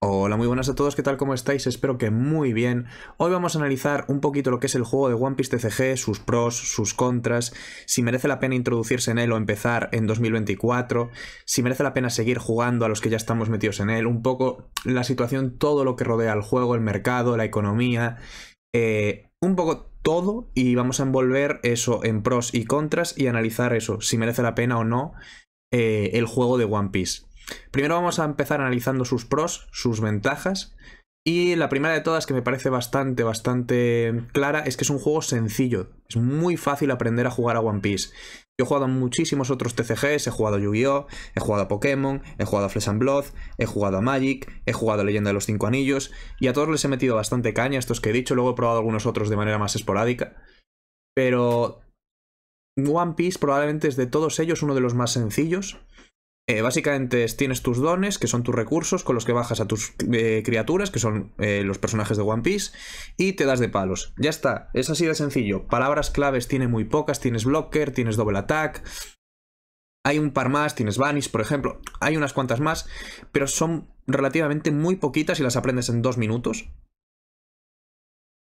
Hola, muy buenas a todos, ¿qué tal? ¿Cómo estáis? Espero que muy bien. Hoy vamos a analizar un poquito lo que es el juego de One Piece TCG, sus pros, sus contras, si merece la pena introducirse en él o empezar en 2024, si merece la pena seguir jugando a los que ya estamos metidos en él, un poco la situación, todo lo que rodea al juego, el mercado, la economía, eh, un poco todo y vamos a envolver eso en pros y contras y analizar eso, si merece la pena o no eh, el juego de One Piece. Primero vamos a empezar analizando sus pros, sus ventajas. Y la primera de todas que me parece bastante, bastante clara es que es un juego sencillo. Es muy fácil aprender a jugar a One Piece. Yo he jugado a muchísimos otros TCGs, he jugado a Yu-Gi-Oh!, he jugado a Pokémon, he jugado a Flesh and Blood, he jugado a Magic, he jugado a Leyenda de los Cinco Anillos, y a todos les he metido bastante caña, estos que he dicho, luego he probado algunos otros de manera más esporádica. Pero One Piece probablemente es de todos ellos uno de los más sencillos, eh, básicamente tienes tus dones, que son tus recursos con los que bajas a tus eh, criaturas, que son eh, los personajes de One Piece, y te das de palos. Ya está, es así de sencillo. Palabras claves tiene muy pocas, tienes blocker, tienes doble attack. Hay un par más, tienes vanish, por ejemplo. Hay unas cuantas más, pero son relativamente muy poquitas y las aprendes en dos minutos.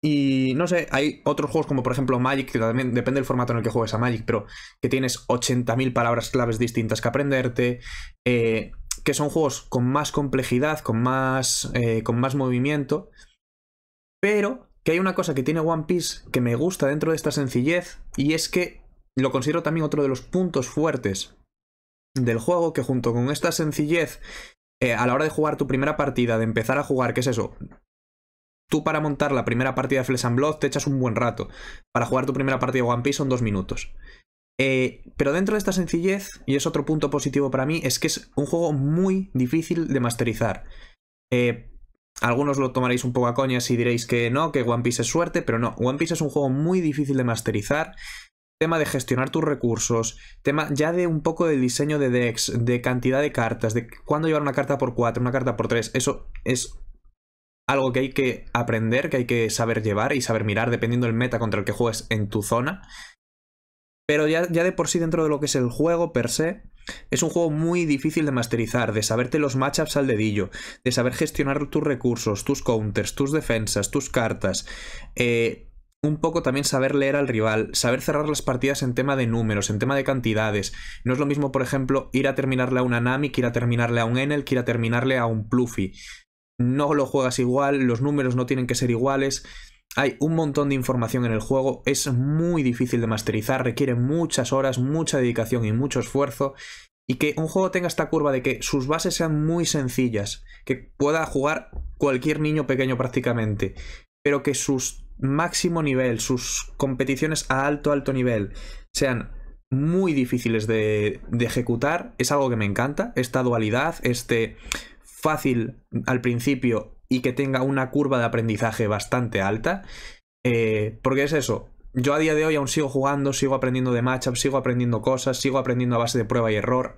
Y no sé, hay otros juegos como por ejemplo Magic, que también depende del formato en el que juegues a Magic, pero que tienes 80.000 palabras claves distintas que aprenderte, eh, que son juegos con más complejidad, con más, eh, con más movimiento, pero que hay una cosa que tiene One Piece que me gusta dentro de esta sencillez y es que lo considero también otro de los puntos fuertes del juego, que junto con esta sencillez eh, a la hora de jugar tu primera partida, de empezar a jugar, ¿qué es eso? Tú para montar la primera partida de Flesh and Blood te echas un buen rato. Para jugar tu primera partida de One Piece son dos minutos. Eh, pero dentro de esta sencillez, y es otro punto positivo para mí, es que es un juego muy difícil de masterizar. Eh, algunos lo tomaréis un poco a coña si diréis que no, que One Piece es suerte, pero no, One Piece es un juego muy difícil de masterizar. Tema de gestionar tus recursos, tema ya de un poco de diseño de decks, de cantidad de cartas, de cuándo llevar una carta por cuatro, una carta por tres, eso es algo que hay que aprender, que hay que saber llevar y saber mirar, dependiendo del meta contra el que juegues en tu zona. Pero ya, de por sí, dentro de lo que es el juego per se, es un juego muy difícil de masterizar, de saberte los matchups al dedillo, de saber gestionar tus recursos, tus counters, tus defensas, tus cartas. Eh, un poco también saber leer al rival, saber cerrar las partidas en tema de números, en tema de cantidades. No es lo mismo, por ejemplo, ir a terminarle a una Nami que ir a terminarle a un Enel, que ir a terminarle a un Pluffy no lo juegas igual, los números no tienen que ser iguales. Hay un montón de información en el juego, es muy difícil de masterizar, requiere muchas horas, mucha dedicación y mucho esfuerzo. Y que un juego tenga esta curva de que sus bases sean muy sencillas, que pueda jugar cualquier niño pequeño prácticamente, pero que sus máximo nivel, sus competiciones a alto, alto nivel sean muy difíciles de, de ejecutar, es algo que me encanta, esta dualidad, este fácil al principio y que tenga una curva de aprendizaje bastante alta. Eh, porque es eso. Yo a día de hoy aún sigo jugando, sigo aprendiendo de matchups, sigo aprendiendo cosas, sigo aprendiendo a base de prueba y error.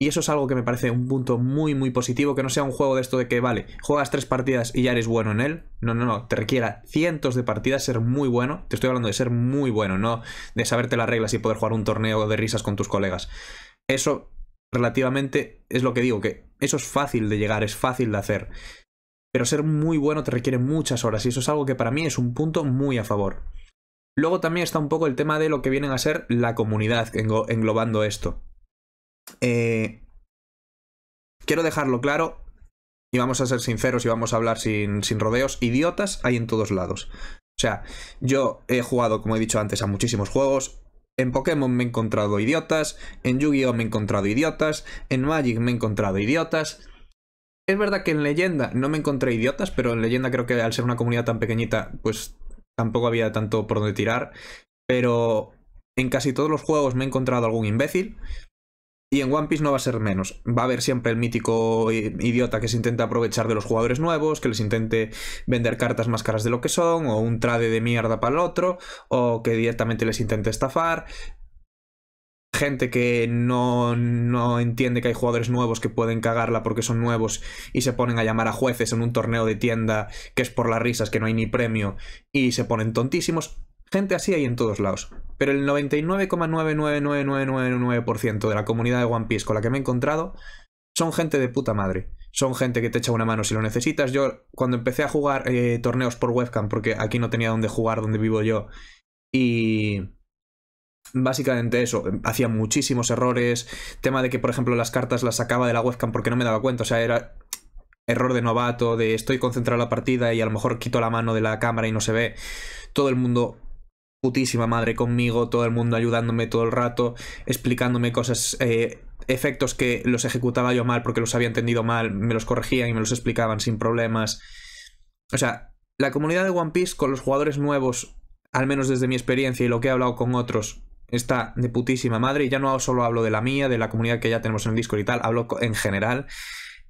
Y eso es algo que me parece un punto muy, muy positivo, que no sea un juego de esto de que, vale, juegas tres partidas y ya eres bueno en él. No, no, no, te requiera cientos de partidas, ser muy bueno. Te estoy hablando de ser muy bueno, no de saberte las reglas y poder jugar un torneo de risas con tus colegas. Eso relativamente es lo que digo, que eso es fácil de llegar, es fácil de hacer. Pero ser muy bueno te requiere muchas horas y eso es algo que para mí es un punto muy a favor. Luego también está un poco el tema de lo que vienen a ser la comunidad englobando esto. Eh, quiero dejarlo claro y vamos a ser sinceros y vamos a hablar sin, sin rodeos. Idiotas hay en todos lados. O sea, yo he jugado, como he dicho antes, a muchísimos juegos. En Pokémon me he encontrado idiotas, en Yu-Gi-Oh me he encontrado idiotas, en Magic me he encontrado idiotas. Es verdad que en Leyenda no me encontré idiotas, pero en Leyenda creo que al ser una comunidad tan pequeñita, pues tampoco había tanto por donde tirar. Pero en casi todos los juegos me he encontrado algún imbécil. Y en One Piece no va a ser menos. Va a haber siempre el mítico idiota que se intenta aprovechar de los jugadores nuevos, que les intente vender cartas más caras de lo que son, o un trade de mierda para el otro, o que directamente les intente estafar. Gente que no, entiende que hay jugadores nuevos que pueden cagarla porque son nuevos y se ponen a llamar a jueces en un torneo de tienda que es por las risas, que no hay ni premio, y se ponen tontísimos. Gente así hay en todos lados pero el 99,999999% de la comunidad de One Piece con la que me he encontrado son gente de puta madre. Son gente que te echa una mano si lo necesitas. Yo cuando empecé a jugar eh, torneos por webcam, porque aquí no tenía donde jugar, donde vivo yo, y básicamente eso, hacía muchísimos errores, tema de que por ejemplo las cartas las sacaba de la webcam porque no me daba cuenta, o sea, era error de novato, de estoy concentrado en la partida y a lo mejor quito la mano de la cámara y no se ve. Todo el mundo putísima madre conmigo, todo el mundo ayudándome todo el rato, explicándome cosas, eh, efectos que los ejecutaba yo mal porque los había entendido mal, me los corregían y me los explicaban sin problemas. O sea, la comunidad de One Piece con los jugadores nuevos, al menos desde mi experiencia y lo que he hablado con otros, está de putísima madre. ya no solo hablo de la mía, de la comunidad que ya tenemos en el Discord y tal, hablo en general.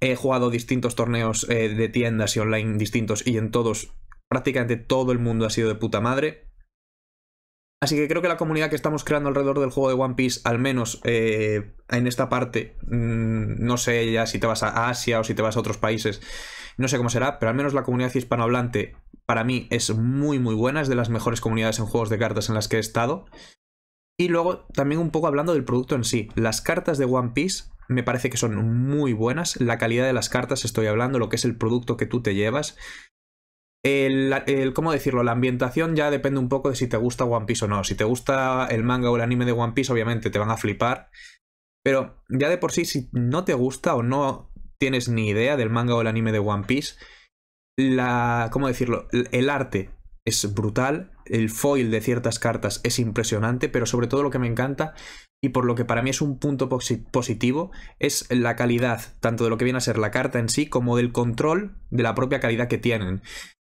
He jugado distintos torneos eh, de tiendas y online distintos y en todos, prácticamente todo el mundo ha sido de puta madre Así que creo que la comunidad que estamos creando alrededor del juego de One Piece, al menos eh, en esta parte, mm, no sé ya si te vas a Asia o si te vas a otros países, no sé cómo será, pero al menos la comunidad hispanohablante para mí es muy muy buena, es de las mejores comunidades en juegos de cartas en las que he estado. Y luego también un poco hablando del producto en sí, las cartas de One Piece me parece que son muy buenas, la calidad de las cartas estoy hablando, lo que es el producto que tú te llevas. El, ¿Cómo decirlo? La ambientación ya depende un poco de si te gusta One Piece o no. Si te gusta el manga o el anime de One Piece, obviamente te van a flipar. Pero ya de por sí, si no te gusta o no tienes ni idea del manga o el anime de One Piece, la, ¿cómo decirlo? El arte es brutal, el foil de ciertas cartas es impresionante, pero sobre todo lo que me encanta y por lo que para mí es un punto positivo es la calidad, tanto de lo que viene a ser la carta en sí como del control de la propia calidad que tienen.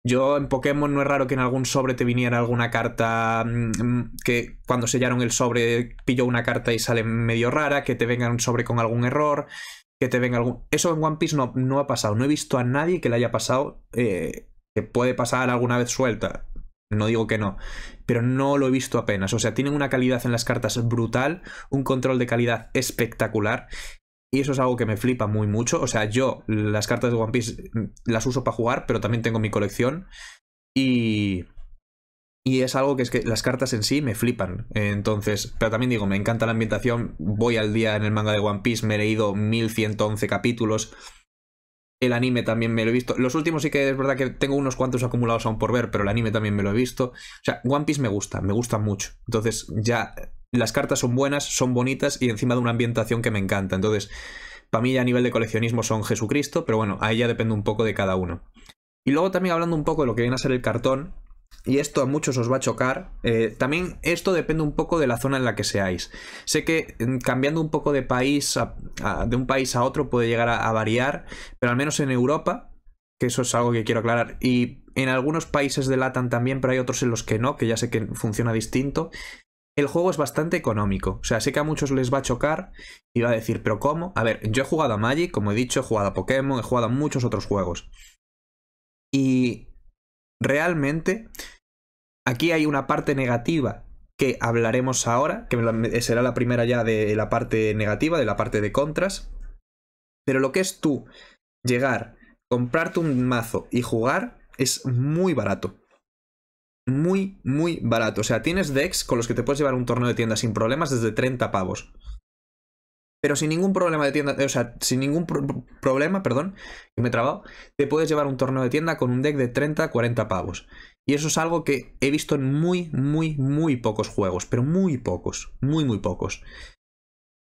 Yo en Pokémon no es raro que en algún sobre te viniera alguna carta mm, mm, que cuando sellaron el sobre pilló una carta y sale medio rara, que te venga un sobre con algún error, que te venga algún... Eso en One Piece no, no ha pasado, no he visto a nadie que le haya pasado, eh, que puede pasar alguna vez suelta, no digo que no, pero no lo he visto apenas. O sea, tienen una calidad en las cartas brutal, un control de calidad espectacular y eso es algo que me flipa muy mucho. O sea, yo las cartas de One Piece las uso para jugar, pero también tengo mi colección. Y. Y es algo que es que las cartas en sí me flipan. Entonces, pero también digo, me encanta la ambientación. Voy al día en el manga de One Piece, me he leído 1111 capítulos. El anime también me lo he visto. Los últimos sí que es verdad que tengo unos cuantos acumulados aún por ver, pero el anime también me lo he visto. O sea, One Piece me gusta, me gusta mucho. Entonces, ya las cartas son buenas, son bonitas y encima de una ambientación que me encanta. Entonces, para mí ya a nivel de coleccionismo son Jesucristo, pero bueno, ahí ya depende un poco de cada uno. Y luego también hablando un poco de lo que viene a ser el cartón, y esto a muchos os va a chocar. Eh, también esto depende un poco de la zona en la que seáis. Sé que mm, cambiando un poco de país a, de un país a otro puede llegar a, variar, pero al menos en Europa, que eso es algo que quiero aclarar, y en algunos países de Latam también, pero hay otros en los que no, que ya sé que funciona distinto el juego es bastante económico. O sea, sé que a muchos les va a chocar y va a decir, pero ¿cómo? A ver, yo he jugado a Magic, como he dicho, he jugado a Pokémon, he jugado a muchos otros juegos. Y realmente aquí hay una parte negativa que hablaremos ahora, que será la primera ya de la parte negativa, de la parte de contras. Pero lo que es tú llegar, comprarte un mazo y jugar es muy barato muy, muy barato. O sea, tienes decks con los que te puedes llevar un torneo de tienda sin problemas desde 30 pavos. Pero sin ningún problema de tienda, o sea, sin ningún problema, perdón, que me he trabado, te puedes llevar un torneo de tienda con un deck de 30, 40 pavos. Y eso es algo que he visto en muy, muy, muy pocos juegos, pero muy pocos, muy, muy pocos.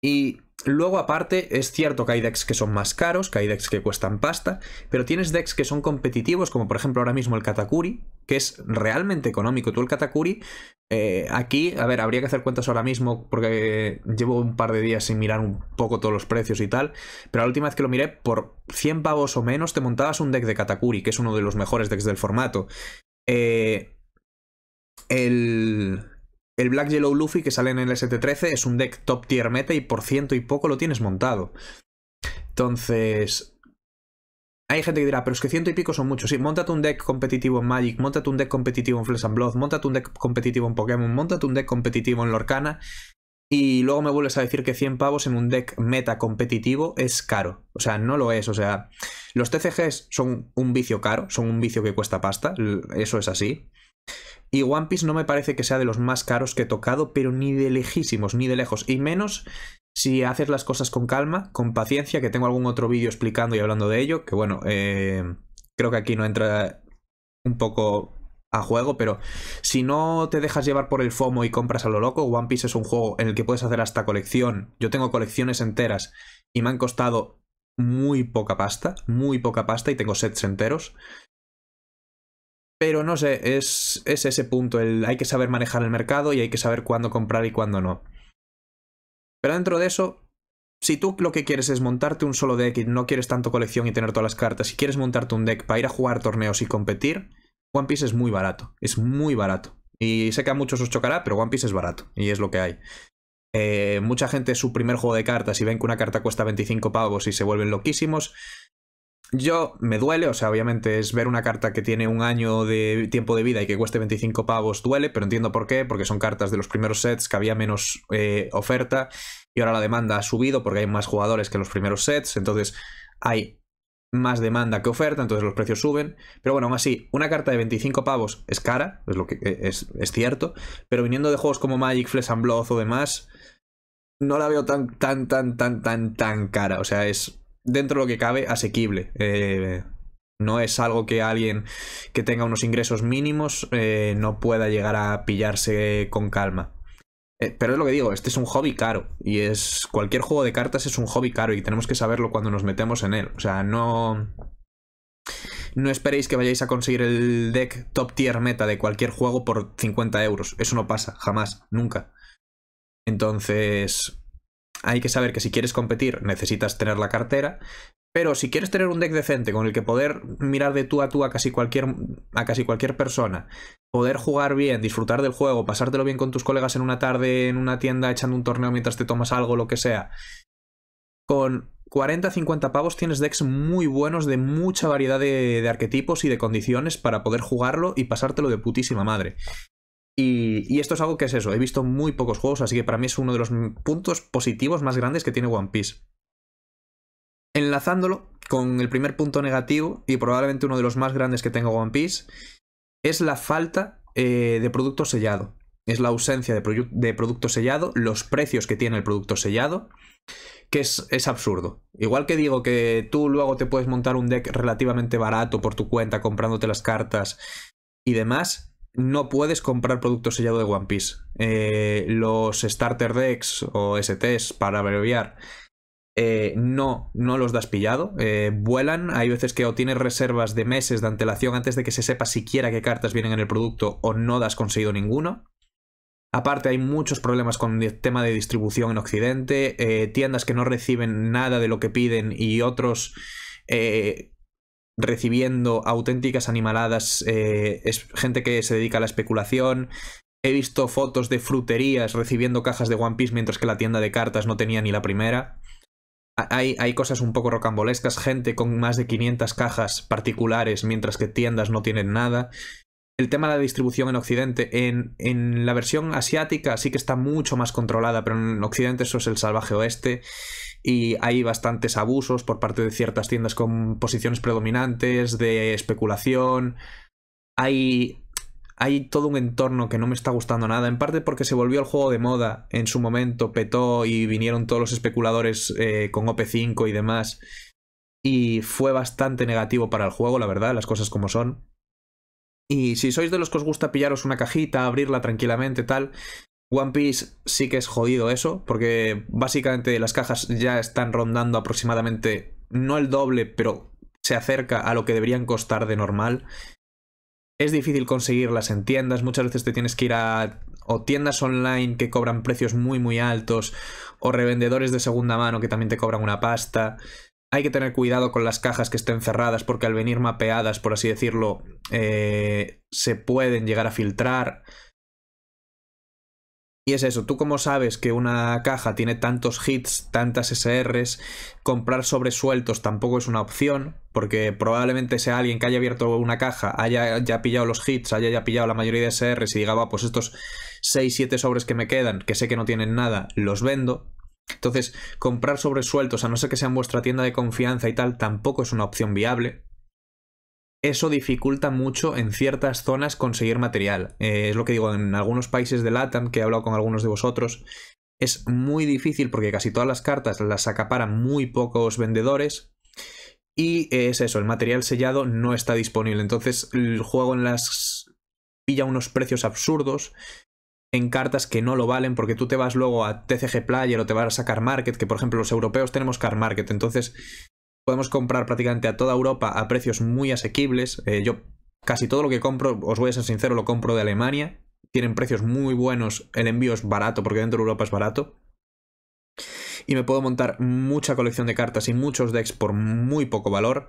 Y Luego, aparte, es cierto que hay decks que son más caros, que hay decks que cuestan pasta, pero tienes decks que son competitivos, como por ejemplo ahora mismo el Katakuri, que es realmente económico. Tú el Katakuri, eh, aquí, a ver, habría que hacer cuentas ahora mismo, porque llevo un par de días sin mirar un poco todos los precios y tal, pero la última vez que lo miré, por 100 pavos o menos, te montabas un deck de Katakuri, que es uno de los mejores decks del formato. Eh, el... El Black Yellow Luffy que sale en el ST13 es un deck top tier meta y por ciento y poco lo tienes montado. Entonces, hay gente que dirá, pero es que ciento y pico son muchos. Sí, montate un deck competitivo en Magic, montate un deck competitivo en Flesh and Blood, montate un deck competitivo en Pokémon, montate un deck competitivo en Lorcana. Y luego me vuelves a decir que 100 pavos en un deck meta competitivo es caro. O sea, no lo es. O sea, los TCGs son un vicio caro, son un vicio que cuesta pasta. Eso es así. Y One Piece no me parece que sea de los más caros que he tocado, pero ni de lejísimos, ni de lejos. Y menos si haces las cosas con calma, con paciencia, que tengo algún otro vídeo explicando y hablando de ello, que bueno, eh, creo que aquí no entra un poco a juego, pero si no te dejas llevar por el FOMO y compras a lo loco, One Piece es un juego en el que puedes hacer hasta colección. Yo tengo colecciones enteras y me han costado muy poca pasta, muy poca pasta y tengo sets enteros. Pero no sé, es, ese punto, hay que saber manejar el mercado y hay que saber cuándo comprar y cuándo no. Pero dentro de eso, si tú lo que quieres es montarte un solo deck y no quieres tanto colección y tener todas las cartas, y quieres montarte un deck para ir a jugar torneos y competir, One Piece es muy barato, es muy barato. Y sé que a muchos os chocará, pero One Piece es barato y es lo que hay. Eh, mucha gente es su primer juego de cartas y ven que una carta cuesta 25 pavos y se vuelven loquísimos. Yo me duele, o sea, obviamente es ver una carta que tiene un año de tiempo de vida y que cueste 25 pavos, duele, pero entiendo por qué, porque son cartas de los primeros sets que había menos eh, oferta y ahora la demanda ha subido porque hay más jugadores que los primeros sets, entonces hay más demanda que oferta, entonces los precios suben. Pero bueno, aún así, una carta de 25 pavos es cara, es, lo que, eh, es, es cierto, pero viniendo de juegos como Magic, Flesh and Blood o demás, no la veo tan, tan, tan, tan, tan, tan cara, o sea, es dentro de lo que cabe, asequible. Eh, no es algo que alguien que tenga unos ingresos mínimos eh, no pueda llegar a pillarse con calma. Eh, pero es lo que digo, este es un hobby caro. Y es. Cualquier juego de cartas es un hobby caro. Y tenemos que saberlo cuando nos metemos en él. O sea, no. No esperéis que vayáis a conseguir el deck top tier meta de cualquier juego por 50 euros. Eso no pasa, jamás, nunca. Entonces, hay que saber que si quieres competir necesitas tener la cartera, pero si quieres tener un deck decente con el que poder mirar de tú a tú a casi cualquier, a casi cualquier persona, poder jugar bien, disfrutar del juego, pasártelo bien con tus colegas en una tarde, en una tienda, echando un torneo mientras te tomas algo, lo que sea, con 40, 50 pavos tienes decks muy buenos de mucha variedad de, arquetipos y de condiciones para poder jugarlo y pasártelo de putísima madre. Y, esto es algo que es eso, he visto muy pocos juegos, así que para mí es uno de los puntos positivos más grandes que tiene One Piece. Enlazándolo con el primer punto negativo, y probablemente uno de los más grandes que tenga One Piece, es la falta eh, de producto sellado. Es la ausencia de, producto sellado, los precios que tiene el producto sellado, que es, es, absurdo. Igual que digo que tú luego te puedes montar un deck relativamente barato por tu cuenta comprándote las cartas y demás, no puedes comprar producto sellado de One Piece. Eh, los starter decks o STs, para abreviar, eh, no, no los das pillado. Eh, vuelan, hay veces que o tienes reservas de meses de antelación antes de que se sepa siquiera qué cartas vienen en el producto o no has conseguido ninguno. Aparte hay muchos problemas con el tema de distribución en Occidente, tiendas que no reciben nada de lo que piden y otros recibiendo auténticas animaladas, eh, es gente que se dedica a la especulación. He visto fotos de fruterías recibiendo cajas de One Piece mientras que la tienda de cartas no tenía ni la primera. Hay, hay cosas un poco rocambolescas, gente con más de 500 cajas particulares mientras que tiendas no tienen nada. El tema de la distribución en Occidente, en, en la versión asiática sí que está mucho más controlada, pero en Occidente eso es el salvaje oeste y hay bastantes abusos por parte de ciertas tiendas con posiciones predominantes, de especulación. Hay, hay todo un entorno que no me está gustando nada, en parte porque se volvió el juego de moda en su momento, petó y vinieron todos los especuladores eh, con OP5 y demás. Y fue bastante negativo para el juego, la verdad, las cosas como son. Y si sois de los que os gusta pillaros una cajita, abrirla tranquilamente, tal, One Piece sí que es jodido eso, porque básicamente las cajas ya están rondando aproximadamente, no el doble, pero se acerca a lo que deberían costar de normal. Es difícil conseguirlas en tiendas, muchas veces te tienes que ir a tiendas online que cobran precios muy muy altos, o revendedores de segunda mano que también te cobran una pasta. Hay que tener cuidado con las cajas que estén cerradas porque al venir mapeadas, por así decirlo, eh, se pueden llegar a filtrar. Y es eso, tú como sabes que una caja tiene tantos hits, tantas SRs, comprar sobresueltos tampoco es una opción, porque probablemente sea alguien que haya abierto una caja, haya ya pillado los hits, haya pillado la mayoría de SRs y diga, va, pues estos 6, 7 sobres que me quedan, que sé que no tienen nada, los vendo. Entonces, comprar sobresueltos, a no ser que sean vuestra tienda de confianza y tal, tampoco es una opción viable, eso dificulta mucho en ciertas zonas conseguir material. Eh, es lo que digo, en algunos países de LATAM, que he hablado con algunos de vosotros, es muy difícil porque casi todas las cartas las acaparan muy pocos vendedores. Y es eso, el material sellado no está disponible. Entonces el juego en las pilla unos precios absurdos en cartas que no lo valen porque tú te vas luego a TCG Player o te vas a Car Market, que por ejemplo los europeos tenemos Car Market, entonces podemos comprar prácticamente a toda Europa a precios muy asequibles. Eh, yo casi todo lo que compro, os voy a ser sincero, lo compro de Alemania. Tienen precios muy buenos, el envío es barato porque dentro de Europa es barato. Y me puedo montar mucha colección de cartas y muchos decks por muy poco valor.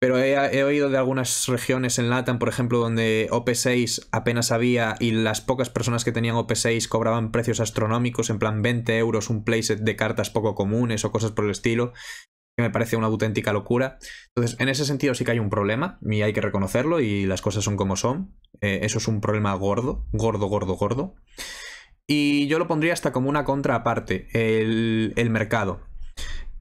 Pero he, oído de algunas regiones en Latam, por ejemplo, donde OP6 apenas había y las pocas personas que tenían OP6 cobraban precios astronómicos, en plan 20 euros un playset de cartas poco comunes o cosas por el estilo me parece una auténtica locura. Entonces, en ese sentido sí que hay un problema y hay que reconocerlo y las cosas son como son. Eh, eso es un problema gordo, gordo, gordo, gordo. Y yo lo pondría hasta como una contraparte el, mercado.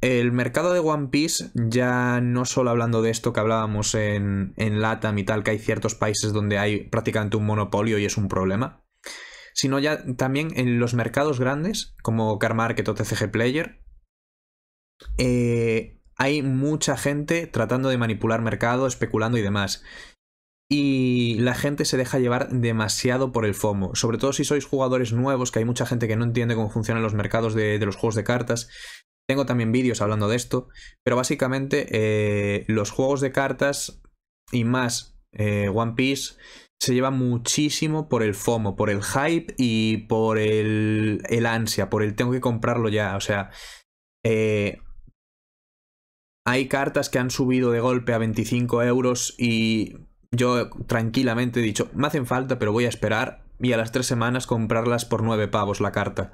El mercado de One Piece, ya no solo hablando de esto que hablábamos en, en LATAM y tal, que hay ciertos países donde hay prácticamente un monopolio y es un problema, sino ya también en los mercados grandes, como Car Market o TCG Player, eh, hay mucha gente tratando de manipular mercado, especulando y demás. Y la gente se deja llevar demasiado por el FOMO, sobre todo si sois jugadores nuevos, que hay mucha gente que no entiende cómo funcionan los mercados de, los juegos de cartas. Tengo también vídeos hablando de esto, pero básicamente eh, los juegos de cartas y más eh, One Piece se lleva muchísimo por el FOMO, por el hype y por el, el ansia, por el tengo que comprarlo ya. O sea, eh, hay cartas que han subido de golpe a 25 euros y yo tranquilamente he dicho, me hacen falta, pero voy a esperar y a las tres semanas comprarlas por 9 pavos la carta.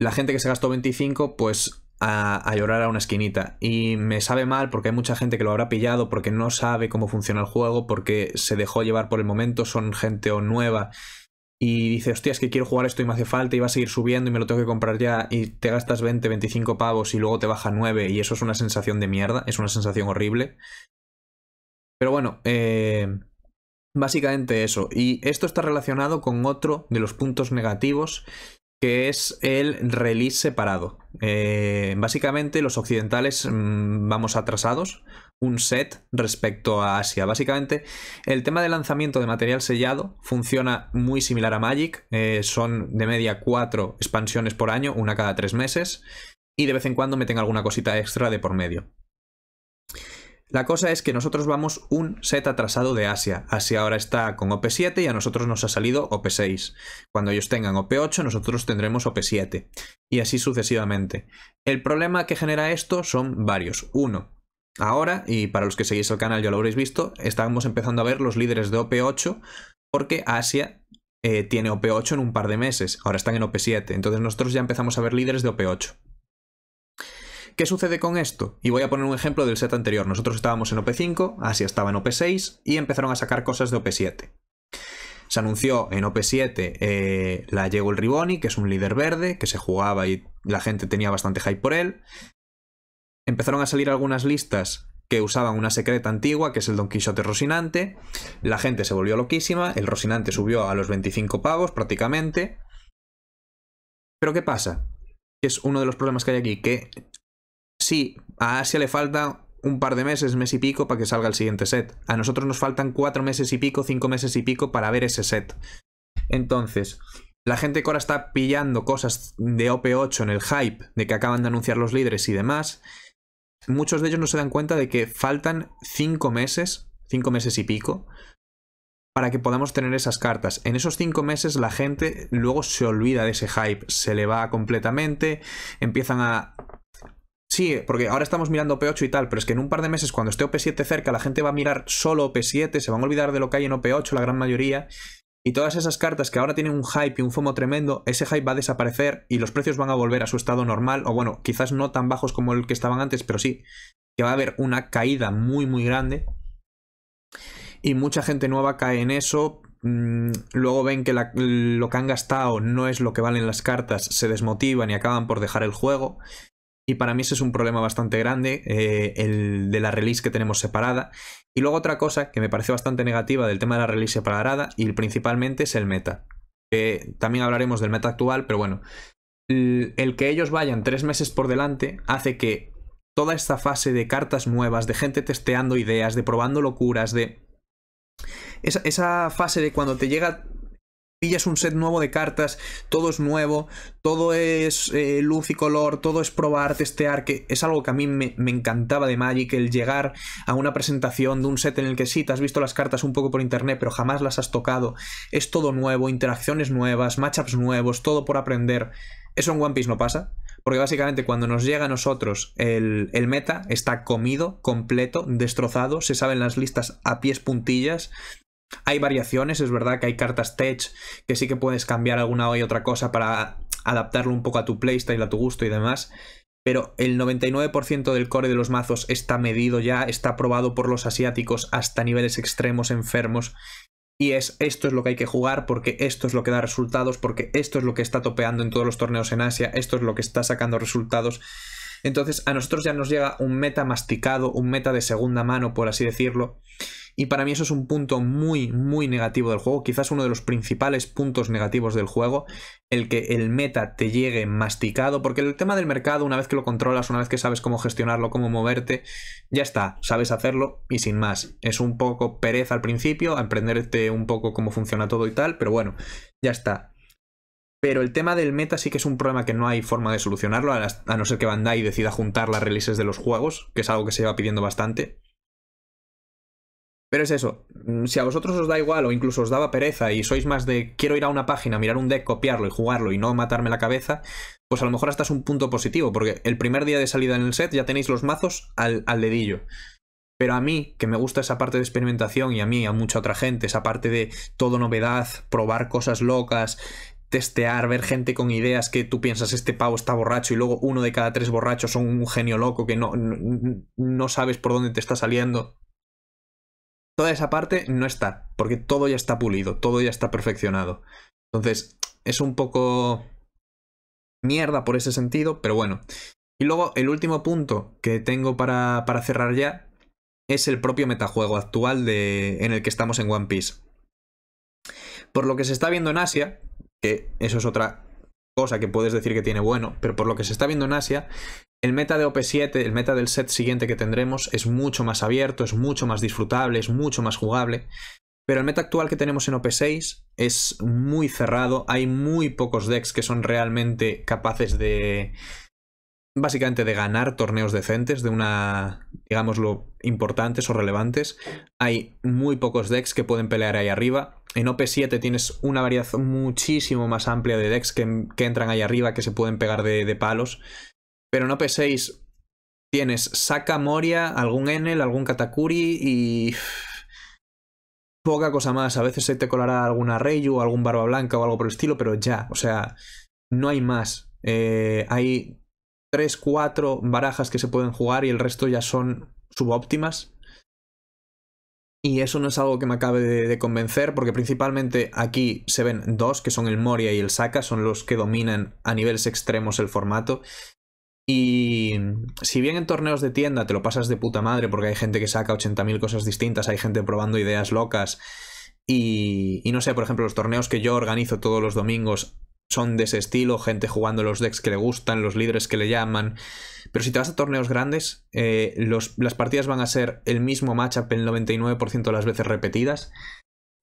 La gente que se gastó 25, pues a, llorar a una esquinita. Y me sabe mal porque hay mucha gente que lo habrá pillado, porque no sabe cómo funciona el juego, porque se dejó llevar por el momento, son gente nueva y dice hostia, es que quiero jugar esto y me hace falta y va a seguir subiendo y me lo tengo que comprar ya y te gastas 20, 25 pavos y luego te baja 9 y eso es una sensación de mierda, es una sensación horrible. Pero bueno, eh, básicamente eso. Y esto está relacionado con otro de los puntos negativos que es el release separado. Eh, básicamente los occidentales mm, vamos atrasados un set respecto a Asia. Básicamente, el tema de lanzamiento de material sellado funciona muy similar a Magic. Eh, son de media cuatro expansiones por año, una cada tres meses. Y de vez en cuando meten alguna cosita extra de por medio. La cosa es que nosotros vamos un set atrasado de Asia. Asia ahora está con OP7 y a nosotros nos ha salido OP6. Cuando ellos tengan OP8, nosotros tendremos OP7. Y así sucesivamente. El problema que genera esto son varios. Uno, Ahora, y para los que seguís el canal ya lo habréis visto, estábamos empezando a ver los líderes de OP8 porque Asia eh, tiene OP8 en un par de meses, ahora están en OP7, entonces nosotros ya empezamos a ver líderes de OP8. ¿Qué sucede con esto? Y voy a poner un ejemplo del set anterior. Nosotros estábamos en OP5, Asia estaba en OP6 y empezaron a sacar cosas de OP7. Se anunció en OP7 eh, la el Riboni, que es un líder verde, que se jugaba y la gente tenía bastante hype por él empezaron a salir algunas listas que usaban una secreta antigua, que es el Don Quixote Rosinante. La gente se volvió loquísima, el Rosinante subió a los 25 pavos prácticamente. Pero ¿qué pasa? Que es uno de los problemas que hay aquí, que sí, a Asia le falta un par de meses, mes y pico, para que salga el siguiente set. A nosotros nos faltan cuatro meses y pico, cinco meses y pico para ver ese set. Entonces, la gente que ahora está pillando cosas de OP8 en el hype de que acaban de anunciar los líderes y demás, muchos de ellos no se dan cuenta de que faltan cinco meses, cinco meses y pico, para que podamos tener esas cartas. En esos cinco meses la gente luego se olvida de ese hype, se le va completamente, empiezan a... Sí, porque ahora estamos mirando OP8 y tal, pero es que en un par de meses cuando esté OP7 cerca la gente va a mirar solo OP7, se van a olvidar de lo que hay en OP8 la gran mayoría y todas esas cartas que ahora tienen un hype y un FOMO tremendo, ese hype va a desaparecer y los precios van a volver a su estado normal, o bueno, quizás no tan bajos como el que estaban antes, pero sí, que va a haber una caída muy, muy grande. Y mucha gente nueva cae en eso. Mm, luego ven que lo que han gastado no es lo que valen las cartas, se desmotivan y acaban por dejar el juego. Y para mí ese es un problema bastante grande, eh, el de la release que tenemos separada. Y luego otra cosa que me parece bastante negativa del tema de la release separada y principalmente es el meta. también hablaremos del meta actual, pero bueno. El, que ellos vayan tres meses por delante hace que toda esta fase de cartas nuevas, de gente testeando ideas, de probando locuras, de... Esa, esa fase de cuando te llega pillas un set nuevo de cartas, todo es nuevo, todo es eh, luz y color, todo es probar, testear, que es algo que a mí me, encantaba de Magic, el llegar a una presentación de un set en el que sí, te has visto las cartas un poco por internet, pero jamás las has tocado, es todo nuevo, interacciones nuevas, matchups nuevos, todo por aprender. Eso en One Piece no pasa, porque básicamente cuando nos llega a nosotros el, el meta está comido, completo, destrozado, se saben las listas a pies puntillas, hay variaciones, es verdad que hay cartas tech que sí que puedes cambiar alguna y otra cosa para adaptarlo un poco a tu playstyle, a tu gusto y demás. Pero el 99% del core de los mazos está medido ya, está probado por los asiáticos hasta niveles extremos, enfermos. Y es esto es lo que hay que jugar porque esto es lo que da resultados, porque esto es lo que está topeando en todos los torneos en Asia, esto es lo que está sacando resultados. Entonces a nosotros ya nos llega un meta masticado, un meta de segunda mano, por así decirlo, y para mí eso es un punto muy, muy negativo del juego, quizás uno de los principales puntos negativos del juego, el que el meta te llegue masticado, porque el tema del mercado, una vez que lo controlas, una vez que sabes cómo gestionarlo, cómo moverte, ya está, sabes hacerlo y sin más. Es un poco pereza al principio, aprenderte un poco cómo funciona todo y tal, pero bueno, ya está. Pero el tema del meta sí que es un problema que no hay forma de solucionarlo, a no ser que Bandai decida juntar las releases de los juegos, que es algo que se lleva pidiendo bastante. Pero es eso, mm, si a vosotros os da igual o incluso os daba pereza y sois más de quiero ir a una página, mirar un deck, copiarlo y jugarlo y no matarme la cabeza, pues a lo mejor hasta es un punto positivo, porque el primer día de salida en el set ya tenéis los mazos al, dedillo. Pero a mí, que me gusta esa parte de experimentación y a mí, y a mucha otra gente, esa parte de todo novedad, probar cosas locas, testear, ver gente con ideas que tú piensas este pavo está borracho y luego uno de cada tres borrachos son un genio loco que no, no sabes por dónde te está saliendo toda esa parte no está, porque todo ya está pulido, todo ya está perfeccionado. Entonces, es un poco mierda por ese sentido, pero bueno. Y luego, el último punto que tengo para, para cerrar ya es el propio metajuego actual de, en el que estamos en One Piece. Por lo que se está viendo en Asia, que eso es otra cosa que puedes decir que tiene bueno, pero por lo que se está viendo en Asia, el meta de OP7, el meta del set siguiente que tendremos, es mucho más abierto, es mucho más disfrutable, es mucho más jugable. Pero el meta actual que tenemos en OP6 es muy cerrado, hay muy pocos decks que son realmente capaces de... Básicamente de ganar torneos decentes, de una, digámoslo, importantes o relevantes. Hay muy pocos decks que pueden pelear ahí arriba. En OP7 tienes una variedad muchísimo más amplia de decks que, entran ahí arriba, que se pueden pegar de palos. Pero no peséis, tienes Saka, Moria, algún Enel, algún Katakuri y... Poca cosa más. A veces se te colará alguna o algún Barba Blanca o algo por el estilo, pero ya. O sea, no hay más. Eh, hay 3, 4 barajas que se pueden jugar y el resto ya son subóptimas. Y eso no es algo que me acabe de, convencer, porque principalmente aquí se ven dos, que son el Moria y el Saka, son los que dominan a niveles extremos el formato. Y mm, si bien en torneos de tienda te lo pasas de puta madre porque hay gente que saca 80.000 cosas distintas, hay gente probando ideas locas y, no sé, por ejemplo, los torneos que yo organizo todos los domingos son de ese estilo, gente jugando los decks que le gustan, los líderes que le llaman. Pero si te vas a torneos grandes, eh, las partidas van a ser el mismo matchup el 99% de las veces repetidas.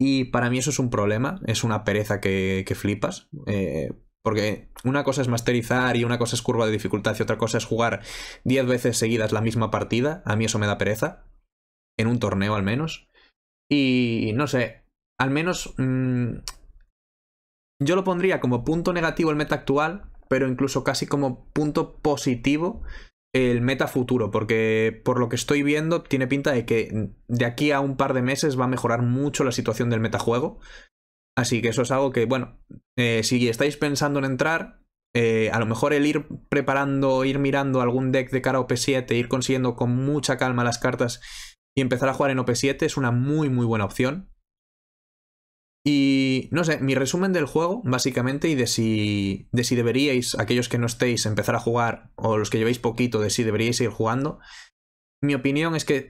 Y para mí eso es un problema, es una pereza que, flipas. Eh, porque una cosa es masterizar y una cosa es curva de dificultad y otra cosa es jugar 10 veces seguidas la misma partida. A mí eso me da pereza. En un torneo al menos. Y no sé, al menos mm, yo lo pondría como punto negativo el meta actual, pero incluso casi como punto positivo el meta futuro, porque por lo que estoy viendo tiene pinta de que de aquí a un par de meses va a mejorar mucho la situación del metajuego Así que eso es algo que, bueno, eh, si estáis pensando en entrar, eh, a lo mejor el ir preparando, ir mirando algún deck de cara OP7, ir consiguiendo con mucha calma las cartas y empezar a jugar en OP7 es una muy, muy buena opción. Y no sé, mi resumen del juego, básicamente, y de si, de si deberíais, aquellos que no estéis, empezar a jugar, o los que llevéis poquito, de si deberíais ir jugando, mi opinión es que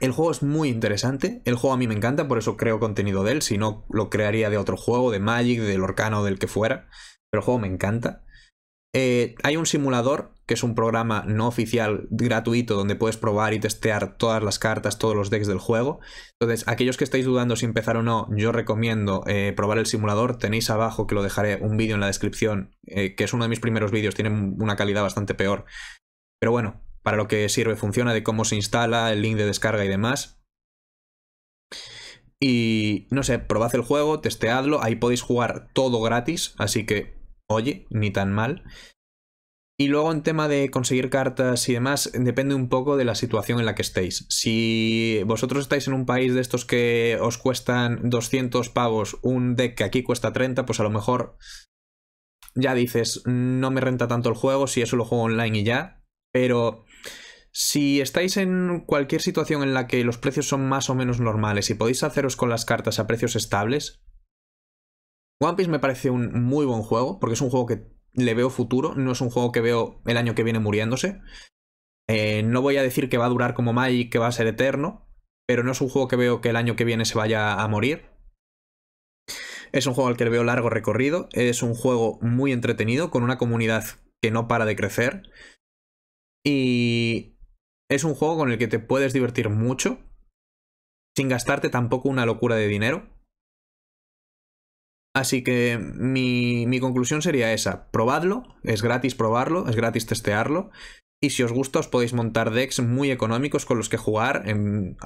el juego es muy interesante, el juego a mí me encanta, por eso creo contenido de él, si no lo crearía de otro juego, de Magic, del Orcano, del que fuera, pero el juego me encanta. Eh, hay un simulador, que es un programa no oficial, gratuito, donde puedes probar y testear todas las cartas, todos los decks del juego. Entonces, aquellos que estáis dudando si empezar o no, yo recomiendo eh, probar el simulador. Tenéis abajo, que lo dejaré un vídeo en la descripción, eh, que es uno de mis primeros vídeos, tiene una calidad bastante peor. Pero bueno, para lo que sirve, funciona, de cómo se instala, el link de descarga y demás. Y no sé, probad el juego, testeadlo, ahí podéis jugar todo gratis, así que, oye, ni tan mal. Y luego en tema de conseguir cartas y demás, depende un poco de la situación en la que estéis. Si vosotros estáis en un país de estos que os cuestan 200 pavos un deck que aquí cuesta 30, pues a lo mejor ya dices, no me renta tanto el juego, si eso lo juego online y ya. Pero si estáis en cualquier situación en la que los precios son más o menos normales y podéis haceros con las cartas a precios estables, One Piece me parece un muy buen juego, porque es un juego que le veo futuro, no es un juego que veo el año que viene muriéndose. Eh, no voy a decir que va a durar como Magic, que va a ser eterno, pero no es un juego que veo que el año que viene se vaya a morir. Es un juego al que le veo largo recorrido, es un juego muy entretenido, con una comunidad que no para de crecer. Y es un juego con el que te puedes divertir mucho, sin gastarte tampoco una locura de dinero. Así que mi, conclusión sería esa, probadlo, es gratis probarlo, es gratis testearlo, y si os gusta os podéis montar decks muy económicos con los que jugar,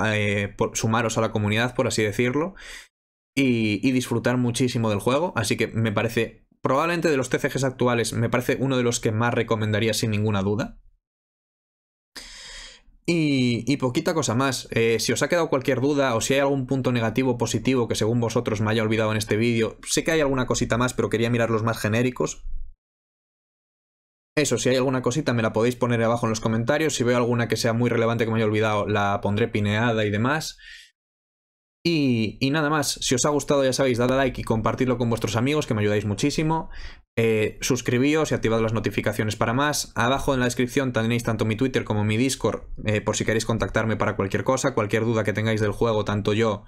eh, sumaros a la comunidad, por así decirlo, y, y disfrutar muchísimo del juego, así que me parece, probablemente de los TCGs actuales, me parece uno de los que más recomendaría sin ninguna duda. Y, poquita cosa más. Eh, si os ha quedado cualquier duda o si hay algún punto negativo o positivo que según vosotros me haya olvidado en este vídeo, sé que hay alguna cosita más, pero quería mirar los más genéricos. Eso, si hay alguna cosita me la podéis poner abajo en los comentarios. Si veo alguna que sea muy relevante que me haya olvidado, la pondré pineada y demás. Y, nada más, si os ha gustado ya sabéis, dadle like y compartidlo con vuestros amigos que me ayudáis muchísimo. Eh, suscribíos y activad las notificaciones para más. Abajo en la descripción tenéis tanto mi Twitter como mi Discord eh, por si queréis contactarme para cualquier cosa, cualquier duda que tengáis del juego, tanto yo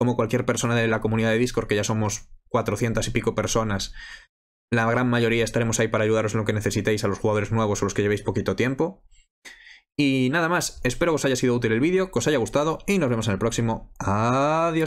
como cualquier persona de la comunidad de Discord, que ya somos 400 y pico personas. La gran mayoría estaremos ahí para ayudaros en lo que necesitéis a los jugadores nuevos o los que llevéis poquito tiempo. Y nada más, espero que os haya sido útil el vídeo, que os haya gustado y nos vemos en el próximo. Adiós.